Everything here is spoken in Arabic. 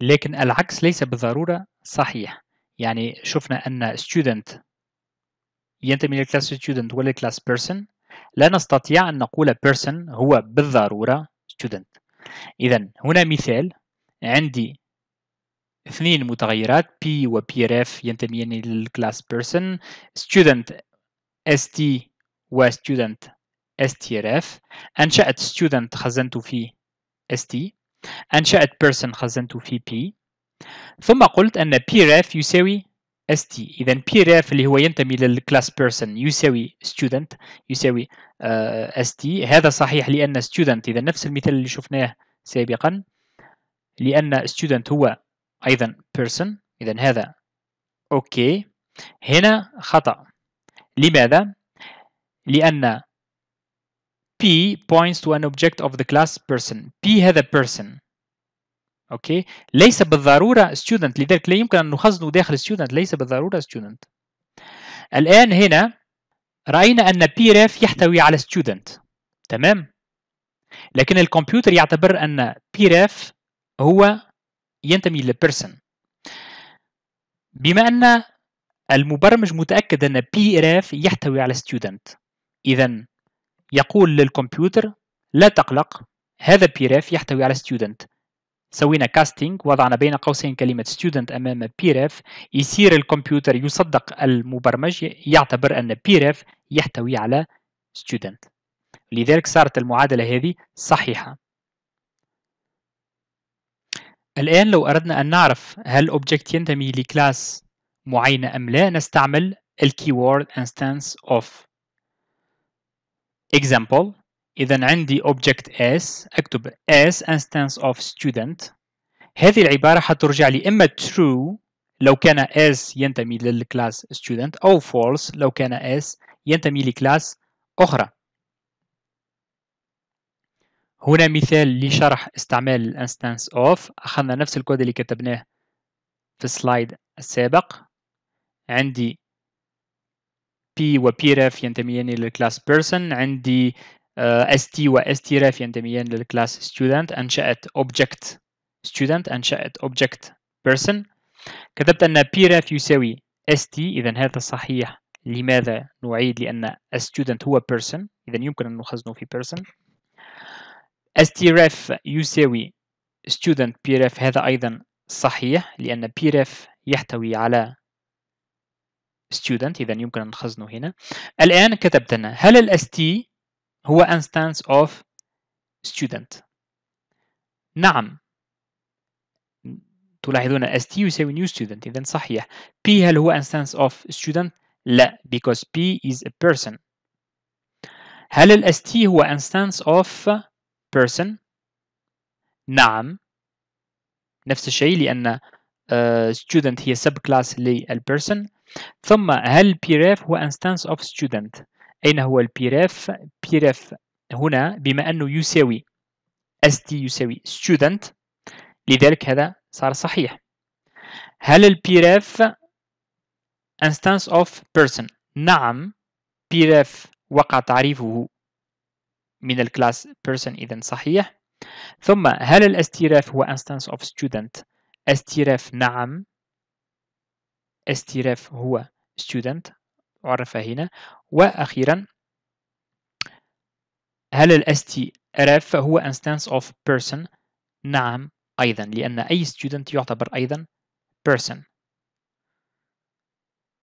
لكن العكس ليس بالضرورة صحيح يعني شفنا أن student ينتمي للكلاس student ولا class person لا نستطيع أن نقول person هو بالضرورة student إذا هنا مثال عندي اثنين متغيرات P و PRF ينتميان للكلاس person student ST و student STRF أنشأت student خزنت في ST أنشأت person خزنته في p ثم قلت أن PRF يساوي st إذا PRF اللي هو ينتمي للكلاس person يساوي student يساوي uh, آه، st هذا صحيح لأن student إذا نفس المثال اللي شفناه سابقا لأن student هو أيضا person إذا هذا أوكي هنا خطأ لماذا؟ لأن P points to an object of the class person P هذا person اوكي ليس بالضروره student لذلك لا يمكن ان نخزنه داخل student ليس بالضروره student الان هنا راينا ان pref يحتوي على student تمام لكن الكمبيوتر يعتبر ان pref هو ينتمي person. بما ان المبرمج متاكد ان pref يحتوي على student اذا يقول للكمبيوتر لا تقلق هذا بيراف يحتوي على student سوينا كاستينج وضعنا بين قوسين كلمة student أمام بيراف يصير الكمبيوتر يصدق المبرمج يعتبر أن بيراف يحتوي على student لذلك صارت المعادلة هذه صحيحة الآن لو أردنا أن نعرف هل object ينتمي لكلاس معينة أم لا نستعمل الكيورد instance of example إذا عندي object s أكتب s instance of student هذه العبارة حترجع لي إما true لو كان s ينتمي للكلاس student أو false لو كان s ينتمي لكلاس أخرى هنا مثال لشرح استعمال instance of أخذنا نفس الكود اللي كتبناه في السلايد السابق عندي بي وبي ريف ينتميان إلى الكلاس بيرسون عندي st تي ref ينتميان للكلاس student أنشأت object student أنشأت object person كتبت أن ريف يساوي st إذا هذا صحيح لماذا نعيد لأن student هو person إذا يمكن أن نخزنه في person ريف يساوي student pref هذا أيضا صحيح لأن pref يحتوي على student إذا يمكن أن نخزنه هنا الآن كتبت لنا هل ال st هو instance of student نعم تلاحظون st يساوي new student إذا صحيح p هل هو instance of student لا because p is a person هل ال st هو instance of person نعم نفس الشيء لأن student هي subclass كلاس ثم هل pref هو instance of student أين هو pref pref هنا بما أنه يساوي st يساوي student لذلك هذا صار صحيح هل pref instance of person نعم pref وقع تعريفه من الكلاس person إذا صحيح ثم هل الاستيراف هو instance of student استيراف نعم استيراف هو student عرف هنا وأخيرا هل ال هو instance of person؟ نعم أيضا لأن أي student يعتبر أيضا person